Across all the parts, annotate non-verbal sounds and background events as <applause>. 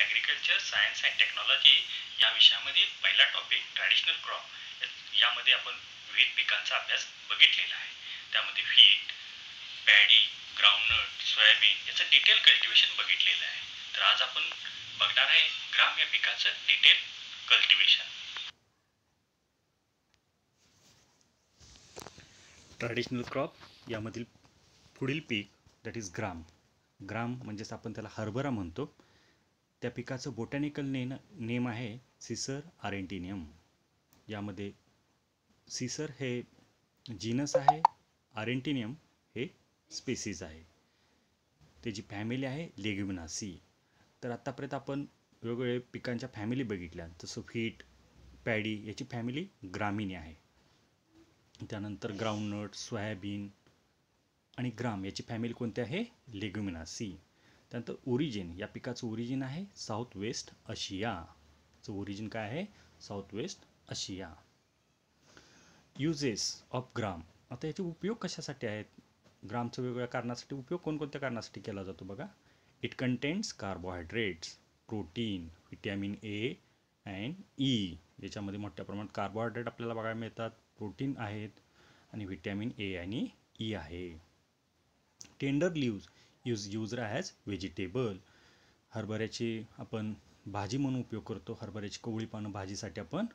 agriculture science and technology या विषयामध्ये पहिला टॉपिक ट्रॅडिशनल क्रॉप यामध्ये आपण विविध पिकांचा अभ्यास बघितलेला आहे त्यामध्ये व्हीट पॅडी ग्राउंडनट सोयाबीन याचं डिटेल कल्टिवेशन बघितलेलं आहे तर आज आपण बघणार आहे ग्राम या पिकाचं डिटेल कल्टिवेशन ट्रॅडिशनल क्रॉप यामधील पुढील पीक दॅट इज ग्राम ग्राम म्हणजेच आपण त्याला हरभरा म्हणतो त्या पिकाचं बोटॅनिकल नेन नेम आहे सिसर आरेंटिनियम यामध्ये सिसर हे जीनस आहे आरेंटिनियम हे स्पेसीज आहे त्याची फॅमिली आहे लेग्युमिनासी तर आत्तापर्यंत आपण वेगवेगळे पिकांच्या फॅमिली बघितल्या जसं फीट पॅडी याची फॅमिली ग्रामीणी आहे त्यानंतर ग्राउंडनट सोयाबीन आणि ग्राम याची फॅमिली कोणती आहे लेग्युमिनासी त्यानंतर ओरिजिन या पिकाचं ओरिजिन आहे साऊथ वेस्ट आशियाचं ओरिजिन काय आहे south west Asia uses of gram आता याचे उपयोग कशासाठी आहेत ग्रामचा वेगवेगळ्या कारणासाठी उपयोग कोणकोणत्या कारणासाठी केला जातो बघा it contains carbohydrates protein vitamin A and E याच्यामध्ये मोठ्या प्रमाणात कार्बोहायड्रेट आपल्याला बघायला मिळतात प्रोटीन आहेत आणि व्हिटॅमिन ए आणि ई e आहे tender leaves use use as vegetable हरभऱ्याची आपण भाजी म्हणून उपयोग करतो हरभऱ्याची कोवळी पानं भाजीसाठी आपण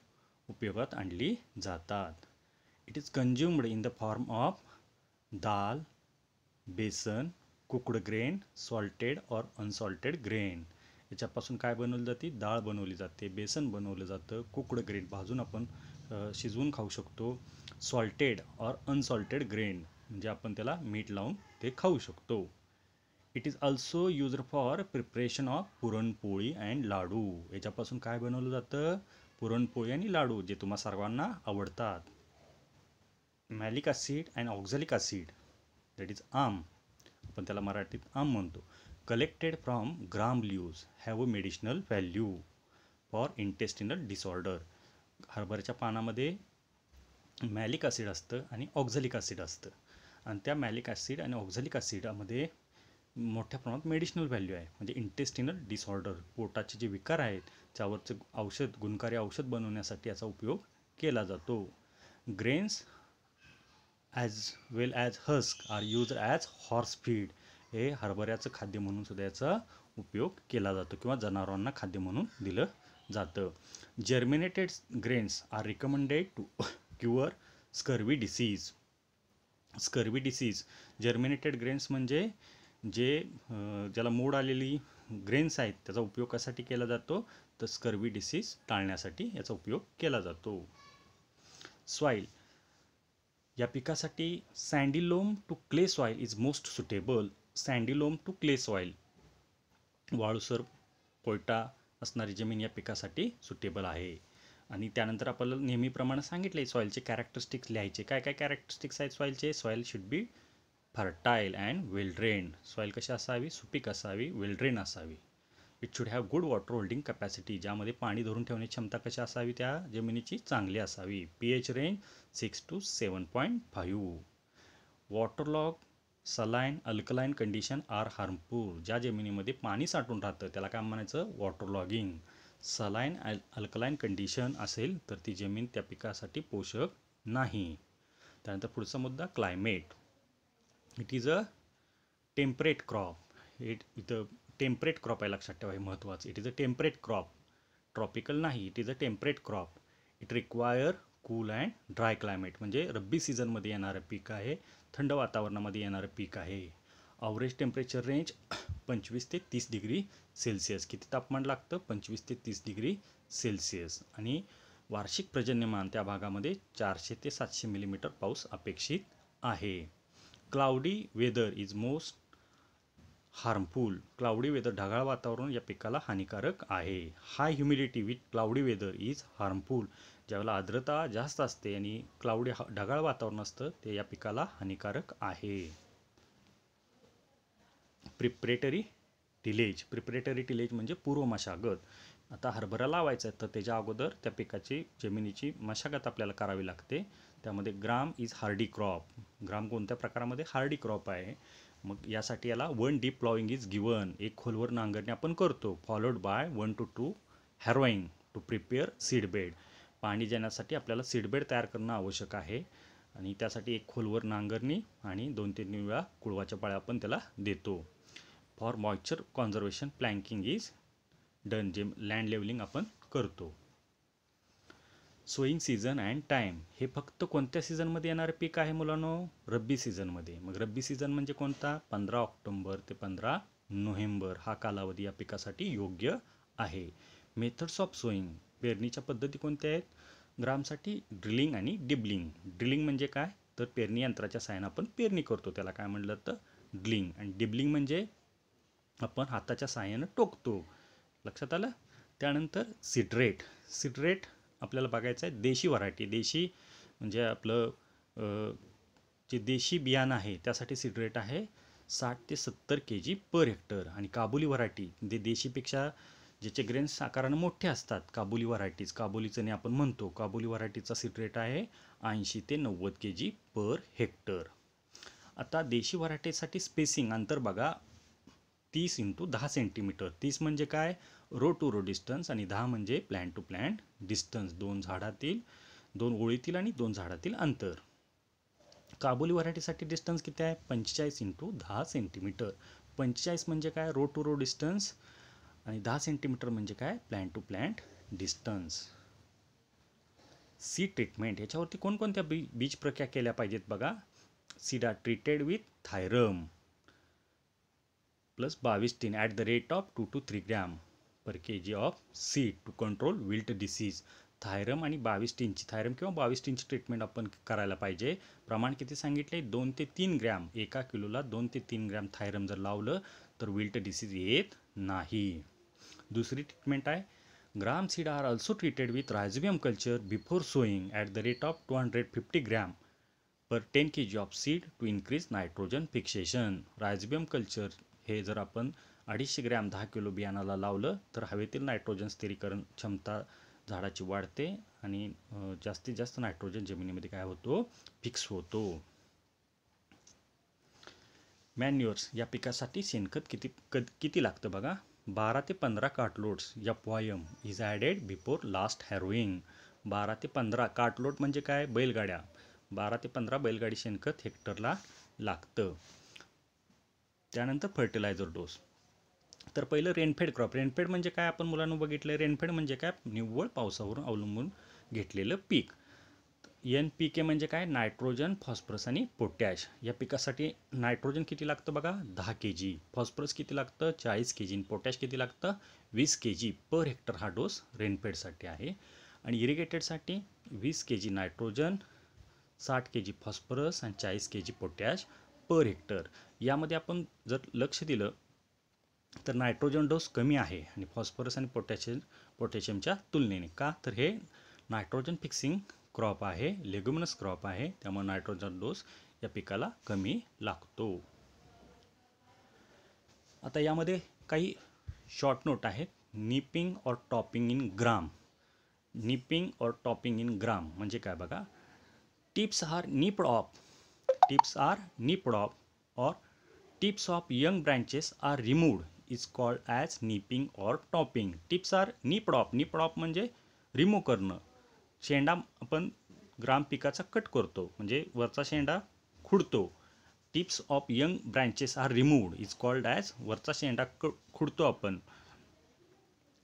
उपयोगात आणली जातात it is consumed in the form of dal besan cooked grain salted और अनसॉल्टेड ग्रेन याच्यापासून काय बनवली जाते डाळ बनवली जाते बेसन बनवलं जातं कुकड ग्रेन भाजून आपण शिजवून खाऊ शकतो सॉल्टेड और अनसॉल्टेड ग्रेन म्हणजे आपण त्याला मीठ लावून ते खाऊ शकतो it is also use for preparation of puranpoli and laddu याच्यापासून काय बनवलं जातं पुरणपोळी आणि लाडू जे तुम्हा सर्वांना आवडतात malic acid and oxalic acid that is आम आपण त्याला मराठीत आम म्हणतो collected from gram leaves have a medicinal value for intestinal disorder हरभऱ्याच्या पानामध्ये मॅलिक ॲसिड असतं आणि ऑक्झलिक ॲसिड असतं आणि त्या मॅलिक ॲसिड आणि ऑक्झलिक ॲसिडमध्ये मोठ्या प्रमाणात मेडिशनल व्हॅल्यू आहे म्हणजे इंटेस्टिनल डिसऑर्डर पोटाचे जे विकार आहेत त्यावरचं औषध गुणकारी औषध बनवण्यासाठी याचा उपयोग केला जातो grains as well as husk are use as horse feed हे हरभऱ्याचं खाद्य म्हणून सुद्धा याचा उपयोग केला जातो किंवा जनावरांना खाद्य म्हणून दिलं जातं germinated grains are recommended to cure scurvy disease scurvy disease germinated grains म्हणजे जे ज्याला मोड आलेली ग्रेन्स आहेत त्याचा उपयोग कशासाठी केला जातो तर स्कर्वी डिसीज टाळण्यासाठी याचा उपयोग केला जातो सॉईल या पिकासाठी sandy loam to clay soil is most suitable sandy loam to clay soil वाळूसर पोयटा असणारी जमीन या पिकासाठी सुटेबल आहे आणि त्यानंतर आपल्याला नेहमीप्रमाणे सांगितले सॉईलचे कॅरेक्टरिस्टिक्स लिहायचे काय काय कॅरेक्टरिस्टिक्स आहेत सॉईलचे soil should be fertile and well drain soil कशी असावी सुपीक असावी वेल ड्रेन असावी it should have good water holding capacity ज्यामध्ये पाणी धरून ठेवण्याची क्षमता कशी असावी त्या जमिनीची चांगली असावी P H range six to seven point five log saline alkaline condition are harmful ज्या जमिनीमध्ये पाणी साठून राहतं त्याला काय म्हणायचं वॉटरलॉगिंग सलाईन अल अल्कलाईन कंडिशन असेल तर ती जमीन त्या पिकासाठी पोषक नाही त्यानंतर पुढचा मुद्दा climate it is a temperate crop it इथं टेम्परेट क्रॉप आहे लक्षात ठेवा हे महत्त्वाचं it is a temperate crop tropical नाही it is a temperate crop it require cool and dry climate म्हणजे रब्बी सीझनमध्ये येणारं पीक आहे थंड वातावरणामध्ये येणारं पीक आहे अवरेज टेम्परेचर रेंज पंचवीस ते तीस डिग्री सेल्सिअस किती तापमान लागतं पंचवीस ते तीस डिग्री सेल्सिअस आणि वार्षिक पर्जन्यमान त्या भागामध्ये चारशे ते सातशे मिलीमीटर पाऊस अपेक्षित आहे cloudy weather is most harmful cloudy weather ढगाळ वातावरण या पिकाला हानिकारक आहे high humidity with cloudy weather is harmful ज्यावेळेला आर्द्रता जास्त असते आणि क्लाउडी हा ढगाळ वातावरण असतं ते या पिकाला हानिकारक आहे प्रिपरेटरी टिलेज प्रिपरेटरी टिलेज म्हणजे पूर्वमशागत आता हरभरा लावायचा आहे तर त्याच्या अगोदर त्या पिकाची जमिनीची मशागत आपल्याला करावी लागते त्यामध्ये gram is hardy crop gram कोणत्या प्रकारामध्ये हार्डी क्रॉप आहे मग यासाठी याला one deep ploughing is given एक खोलवर नांगरणी आपण करतो followed by one to two harrowing to prepare seedbed पाणी देण्यासाठी आपल्याला सीडबेड तयार करणं आवश्यक आहे आणि त्यासाठी एक खोलवर नांगरणी आणि दोन तीन वेळा कुळवाच्या पाळ्या आपण त्याला देतो for moisture conservation planking is done जे लँड लेवलिंग आपण करतो सोईंग सीझन अँड टाईम हे फक्त कोणत्या सीझनमध्ये येणारे पीक आहे मुलांनो रब्बी सीझनमध्ये मग रब्बी सीझन म्हणजे कोणता पंधरा ऑक्टोंबर ते पंधरा नोव्हेंबर हा कालावधी या पिकासाठी योग्य आहे मेथड्स ऑफ सोईंग पेरणीच्या पद्धती कोणत्या आहेत ग्रामसाठी ड्रिलिंग आणि डिबलिंग ड्रिलिंग म्हणजे काय तर पेरणी यंत्राच्या साहाय्याने आपण पेरणी करतो त्याला काय म्हटलं तर ड्रिलिंग आणि डिबलिंग म्हणजे आपण हाताच्या साहाय्यानं टोकतो लक्षात आलं त्यानंतर सिट्रेट सिट्रेट आपल्याला बघायचं आहे देशी व्हरायटी देशी म्हणजे आपलं जे देशी बियाणं आहे त्यासाठी सिडरेट आहे साठ ते सत्तर के जी पर हेक्टर आणि काबुली व्हरायटी जे देशीपेक्षा ज्याचे ग्रेन्स आकारानं मोठे असतात काबुली व्हरायटीज काबुलीचं चणे आपण म्हणतो काबुली व्हरायटीचा सिट्रेट आहे ऐंशी ते नव्वद के जी पर हेक्टर आता देशी व्हरायटीसाठी स्पेसिंग अंतर बघा तीस इंटू दहा सेंटीमीटर तीस म्हणजे काय रो टू रो डिस्टन्स आणि दहा म्हणजे प्लॅन टू प्लॅन डिस्टन्स दोन झाडातील दोन ओळीतील आणि दोन झाडातील अंतर काबुली व्हरायटीसाठी डिस्टन्स किती आहे पंचेचाळीस इंटू दहा सेंटीमीटर पंचेचाळीस म्हणजे काय रो टू रो डिस्टन्स आणि दहा सेंटीमीटर म्हणजे काय plant to plant distance seed treatment याच्यावरती कोणकोणत्या बी बीज प्रक्रिया केल्या पाहिजेत बघा seed treated with thiram plus Bavistin at the rate of two to three gram per K G of seed to control wilt disease thiram आणि बावीस टीनची थायरम किंवा बावीस टीनची ट्रीटमेंट आपण करायला पाहिजे प्रमाण किती सांगितले दोन ते तीन ग्रॅम एका किलोला दोन ते तीन ग्रॅम थायरम जर लावलं तर विल्ट डिसीज येत नाही दुसरी ट्रीटमेंट आहे gram seed are also treated with rhizobium culture before sowing at the rate of two hundred fifty gram per ten K G of seed to increase nitrogen fixation rhizobium culture हे जर आपण अडीचशे gram दहा kilo बियाणाला लावलं तर हवेतील nitrogen स्थिरीकरण क्षमता झाडाची वाढते आणि जास्तीत जास्त नायट्रोजन जमिनीमध्ये काय होतो फिक्स होतो मॅन्युअर्स या पिकासाठी शेणखत किती क किती लागतं बघा बारा ते पंधरा कार्टलोड्स या पॉयम is added before last harrowing बारा ते पंधरा कार्टलोड म्हणजे काय बैलगाड्या बारा ते पंधरा बैलगाडी शेणखत हेक्टरला लागतं त्यानंतर फर्टिलायझर डोस तर पहिलं रेनफेड क्रॉप रेनफेड म्हणजे काय आपण मुलांना बघितलं रेनफेड म्हणजे काय निव्वळ पावसावरून अवलंबून घेतलेलं पीक एन पी के म्हणजे काय नायट्रोजन फॉस्फरस आणि पोटॅश या पिकासाठी नायट्रोजन किती लागतं बघा दहा के जी फॉस्फरस किती लागतं चाळीस के जी पोटॅश किती लागतं वीस के जी पर हेक्टर हा डोस रेनफेडसाठी आहे आणि इरिगेटेडसाठी वीस के जी नायट्रोजन साठ के जी फॉस्फरस आणि चाळीस के जी पोटॅश पर हेक्टर यामध्ये आपण जर लक्ष दिलं तर नायट्रोजन डोस कमी आहे आणि फॉस्फरस आणि पोटॅशियम पोटॅशियमच्या तुलनेने का तर हे नायट्रोजन फिक्सिंग क्रॉप आहे लेग्युमिनस क्रॉप आहे त्यामुळे नायट्रोजन डोस या पिकाला कमी लागतो आता यामध्ये काही शॉर्ट नोट आहेत निपिंग और टॉपिंग इन ग्राम निपिंग और टॉपिंग इन ग्राम म्हणजे काय बघा tips are nipped off tips are nipped off or tips of young branches are removed is called as nipping or topping tips are nip off nip off म्हणजे remove करणं शेंडा आपण gram पिकाचा cut करतो म्हणजे वरचा शेंडा खुडतो tips off young branches are removed is called as वरचा शेंडा क खुडतो आपण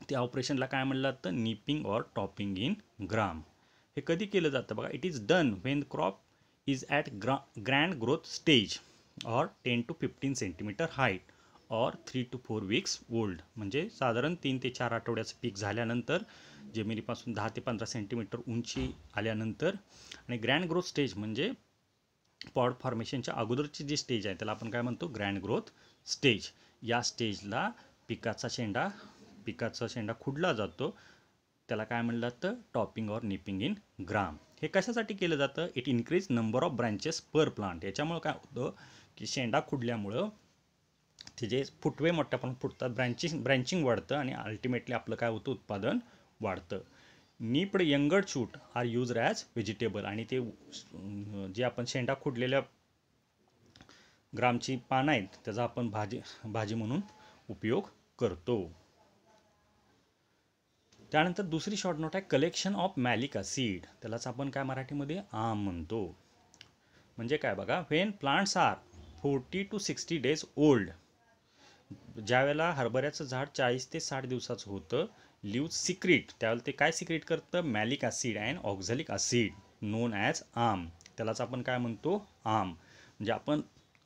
त्या ऑपरेशनला काय म्हणलं जातं nipping or topping in gram हे कधी केलं जातं बघा it is done when crop is at ग्रा ग्रँड ग्रोथ स्टेज और ten to fifteen centimetre height और three to four weeks old म्हणजे साधारण तीन ते चार आठवड्याचं पीक झाल्यानंतर जमिनीपासून दहा ते पंधरा सेंटीमीटर उंची आल्यानंतर आणि ग्रँड ग्रोथ स्टेज म्हणजे पॉड फॉर्मेशनच्या अगोदरची जी स्टेज आहे त्याला आपण काय म्हणतो ग्रँड ग्रोथ स्टेज या स्टेजला पिकाचा शेंडा पिकाचा शेंडा खुडला जातो त्याला काय म्हणलं तर टॉपिंग और निपिंग इन ग्राम हे कशासाठी केलं जातं it increase number of branches per plant याच्यामुळं काय होतं की शेंडा खुडल्यामुळं ते जे फुटवे मोठ्या प्रमाणात फुटतात ब्रँचिंग ब्रँचिंग वाढतं आणि अल्टिमेटली आपलं काय होतं उत्पादन वाढतं nipped younger shoot are use as vegetable आणि ते जे आपण शेंडा खुडलेल्या ग्रामची पानं आहेत त्याचा आपण भाजी भाजी म्हणून उपयोग करतो त्यानंतर दुसरी शॉर्ट नोट आहे कलेक्शन ऑफ मॅलिक सीड त्यालाच आपण काय मराठीमध्ये आम म्हणतो म्हणजे काय बघा when plants are forty to sixty days old ज्यावेळेला हरभऱ्याचं झाड चाळीस ते साठ दिवसाचं होतं लिव्ह सिक्रीट त्यावेळेला ते काय सिक्रीट करतं malic acid and oxalic acid known as आम त्यालाच आपण काय म्हणतो आम म्हणजे आपण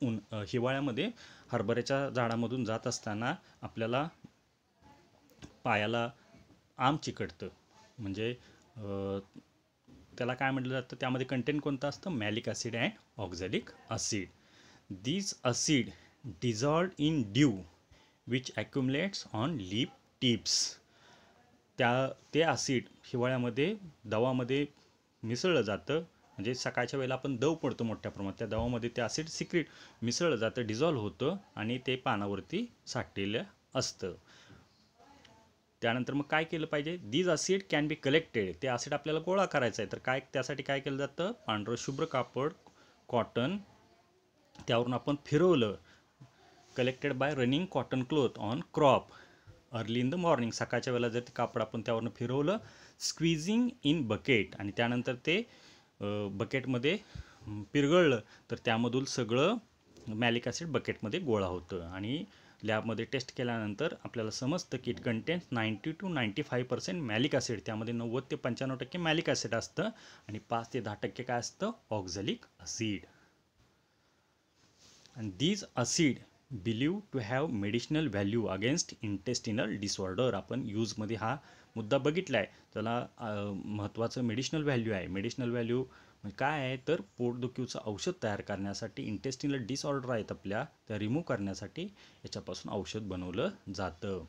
उन हिवाळ्यामध्ये हरभऱ्याच्या झाडामधून जात असताना आपल्याला पायाला आम चिकटतं म्हणजे त्याला काय म्हटलं जातं त्यामध्ये कंटेंट कोणतं असतं malic acid and oxalic acid these acid dissolved in dew which accumulates on leaf tips त्या ते असिड हिवाळ्यामध्ये दवामध्ये मिसळलं जातं म्हणजे सकाळच्या वेळेला आपण दव पडतो मोठ्या प्रमाणात त्या दवामध्ये ते ॲसिड सिक्रेट मिसळलं जातं डिझॉल्व होतं आणि ते पानावरती साठलेलं असतं त्यानंतर मग काय केलं पाहिजे these acid can be collected ते असिड आपल्याला गोळा करायचं आहे तर काय त्यासाठी काय केलं जातं पांढरं शुभ्र कापड कॉटन त्यावरून आपण फिरवलं collected by running cotton cloth on crop early in the morning सकाळच्या वेळेला जर ते कापड आपण त्यावरनं फिरवलं स्क्वीजिंग इन बकेट आणि त्यानंतर ते बकेटमध्ये पिरगळलं तर त्यामधून सगळं मॅलिक ॲसिड बकेटमध्ये गोळा होतं आणि लॅबमध्ये टेस्ट केल्यानंतर आपल्याला समजतं की it contains ninety to ninety five percent malic acid त्यामध्ये नव्वद ते पंच्याण्णव टक्के मॅलिक ॲसिड असतं आणि पाच ते दहा टक्के काय असतं oxalic acid and these acid believe to have medicinal value against intestinal disorder आपण यूजमध्ये हा मुद्दा बघितला आहे त्याला महत्त्वाचं मेडिशनल व्हॅल्यू आहे मेडिशनल व्हॅल्यू म्हणजे काय आहे तर पोटदुखीचं औषध तयार करण्यासाठी इंटेस्टिनल डिसऑर्डर आहेत आपल्या त्या रिमूव्ह करण्यासाठी याच्यापासून औषध बनवलं जातं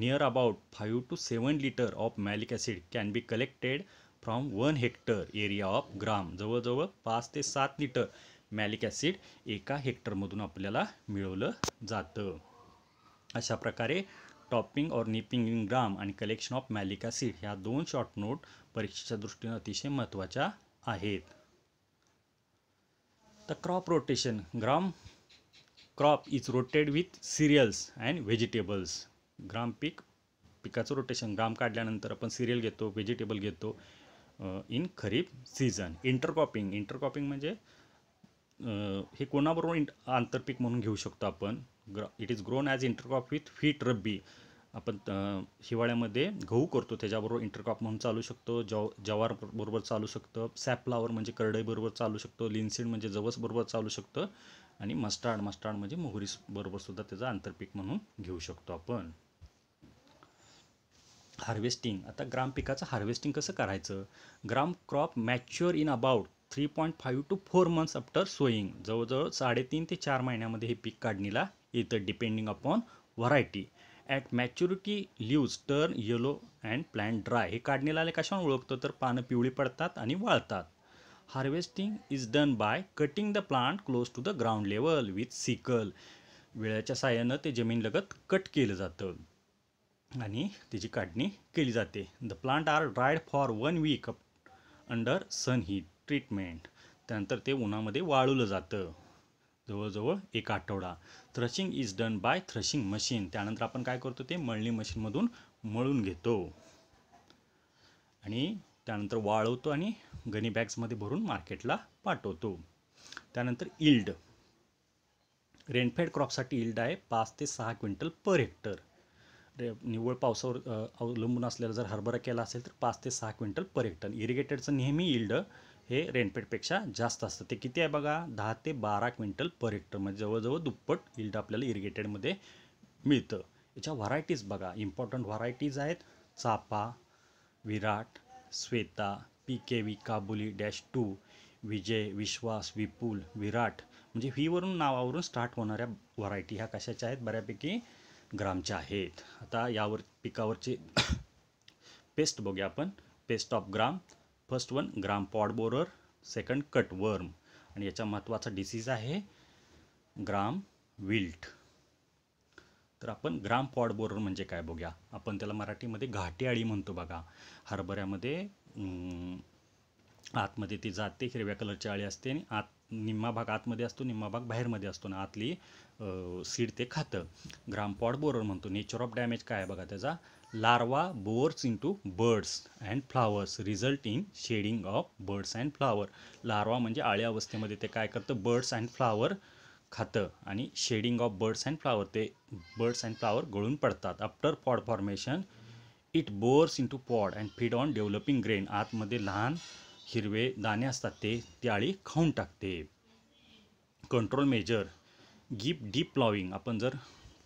near about five to seven litre of malic acid can be collected from one hectare area of gram जवळजवळ पाच ते सात लिटर मॅलिक ॲसिड एका हेक्टरमधून आपल्याला मिळवलं जातं अशा प्रकारे टॉपिंग और निपिंग इन ग्राम आणि कलेक्शन ऑफ मॅलिक ॲसिड ह्या दोन शॉर्ट नोट परीक्षेच्या दृष्टीनं अतिशय महत्त्वाच्या आहेत the crop rotation gram crop is rotated with cereals and vegetables gram पीक पिकाचं रोटेशन ग्राम काढल्यानंतर आपण सिरियल घेतो व्हेजिटेबल घेतो in kharif season intercropping intercropping म्हणजे हे कोणाबरोबर इंट आंतरपीक म्हणून घेऊ शकतो आपण ग्र it is grown as intercrop with wheat rabi आपण हिवाळ्यामध्ये गहू करतो त्याच्याबरोबर इंटरक्रॉप म्हणून चालू शकतो जव बरोबर चालू शकतं सॅपलावर म्हणजे करडईबरोबर चालू शकतो लिन्सीड म्हणजे जवसबरोबर चालू शकतं आणि मस्टार्ड मस्टार्ड म्हणजे बरोबर सुद्धा त्याचं आंतरपीक म्हणून घेऊ शकतो आपण हार्वेस्टिंग आता ग्राम पिकाचं हार्वेस्टिंग कसं करायचं gram crop mature in about three point five to four months after sowing जवळजवळ साडेतीन ते चार महिन्यामध्ये हे पीक काढणीला येतं depending upon variety at maturity leaves turn yellow and plant dry हे काढणीला आले कशावर ओळखतो तर पानं पिवळी पडतात आणि वाळतात harvesting is done by cutting the plant close to the ground level with sickle वेळाच्या साह्यानं ते जमीनलगत कट केलं जातं आणि त्याची काढणी केली जाते the plant are dried for one week under sun heat treatment त्यानंतर ते उन्हामध्ये वाळवलं जातं जवळजवळ एक आठवडा threshing is done by threshing machine त्यानंतर आपण काय करतो ते मळणी मशीनमधून मळून घेतो आणि त्यानंतर वाळवतो आणि गनी बॅग्समध्ये भरून मार्केटला पाठवतो त्यानंतर इल्ड रेनफेड क्रॉपसाठी इल्ड आहे पाच ते सहा क्विंटल पर हेक्टर रे निव्वळ पावसावर अवलंबून असलेला जर हरभरा केला असेल तर पाच ते सहा क्विंटल पर हेक्टर इरिगेटेडचं नेहमी इल्ड हे रेनपेटपेक्षा जास्त असतं ते किती आहे बघा दहा ते बारा क्विंटल पर हेक्टर म्हणजे जवळजवळ दुप्पट इल्ड आपल्याला इरिगेटेडमध्ये मिळतं याच्या व्हरायटीज बघा इम्पॉर्टंट व्हरायटीज आहेत Chapa Virat Shweta P K V Kabuli dash two Vijay Vishwas Vipul Virat म्हणजे व्हीवरून नावावरून स्टार्ट होणाऱ्या व्हरायटी ह्या कशाच्या आहेत बऱ्यापैकी ग्रामच्या आहेत आता यावर पिकावरचे पेस्ट <coughs> बघूया आपण pest of gram first one gram pod borer second cutworm आणि याचा महत्त्वाचा डिसीज आहे ग्राम विल्ट तर आपण ग्राम पॉड बोरर म्हणजे काय बघूया आपण त्याला मराठीमध्ये घाटी आळी म्हणतो बघा हरभऱ्यामध्ये आतमध्ये ती जाते हिरव्या कलरची आळी असते आणि आत निम्मा भाग आतमध्ये असतो निम्मा भाग बाहेरमध्ये असतो आणि आतली सीड ते खातं ग्राम पॉड बोरर म्हणतो नेचर ऑफ डॅमेज काय आहे बघा त्याचा larva bores into buds and flowers result in shedding of buds and flower larva म्हणजे आळ्या अवस्थेमध्ये ते काय करतं बर्ड्स अँड फ्लावर खातं आणि shedding of buds and flower ते बर्ड्स अँड फ्लावर गळून पडतात after pod formation it bores into pod and feed on developing grain आतमध्ये लहान हिरवे दाणे असतात ते ती आळी खाऊन टाकते control measure give deep ploughing आपण जर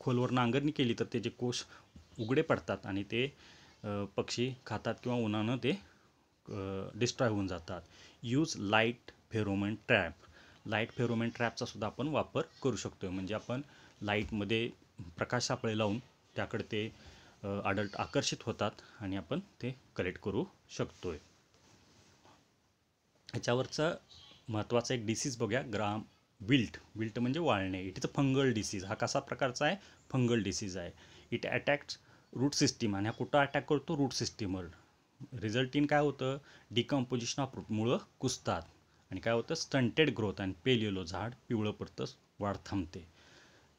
खोलवर नांगरणी केली तर त्याचे कोश उघडे पडतात आणि ते पक्षी खातात किंवा उन्हानं ते डिस्ट्रॉय होऊन जातात use light pheromone trap light pheromone ट्रॅपचासुद्धा आपण वापर करू शकतो म्हणजे आपण लाईटमध्ये प्रकाश सापळे लावून त्याकडे ते अडल्ट आकर्षित होतात आणि आपण ते कलेक्ट करू शकतो आहे ह्याच्यावरचा महत्त्वाचा एक डिसीज बघूया ग्राम विल्ट विल्ट म्हणजे वाळणे it is a fungal disease हा कसा प्रकारचा आहे फंगल डिसीज आहे इट अटॅक्ट्स रूट सिस्टीम आणि हा कुठं अटॅक करतो रूट सिस्टीमवर रिझल्ट इन काय होतं डिकम्पोजिशन ऑफ रूट कुसतात आणि काय होतं स्टंटेड ग्रोथ आणि पेलिओलो झाड पिवळं पडतं वाढ थांबते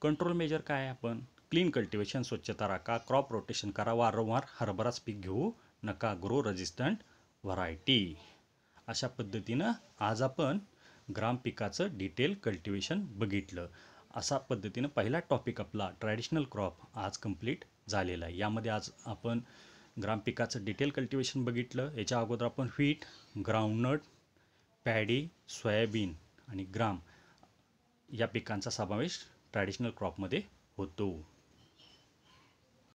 कंट्रोल मेजर काय आहे आपण क्लीन कल्टिवेशन स्वच्छता राखा क्रॉप रोटेशन करा वारंवार हरभराच पीक घेऊ नका ग्रो रेजिस्टंट व्हरायटी अशा पद्धतीनं आज आपण ग्राम पिकाचं डिटेल कल्टिवेशन बघितलं असा पद्धतीनं पहिला टॉपिक आपला ट्रॅडिशनल क्रॉप आज कंप्लीट झालेला आहे यामध्ये आज आपण ग्राम पिकाचं डिटेल कल्टिवेशन बघितलं याच्या अगोदर आपण व्हीट ग्राउंडनट पॅडी सोयाबीन आणि ग्राम या पिकांचा समावेश ट्रॅडिशनल क्रॉपमध्ये होतो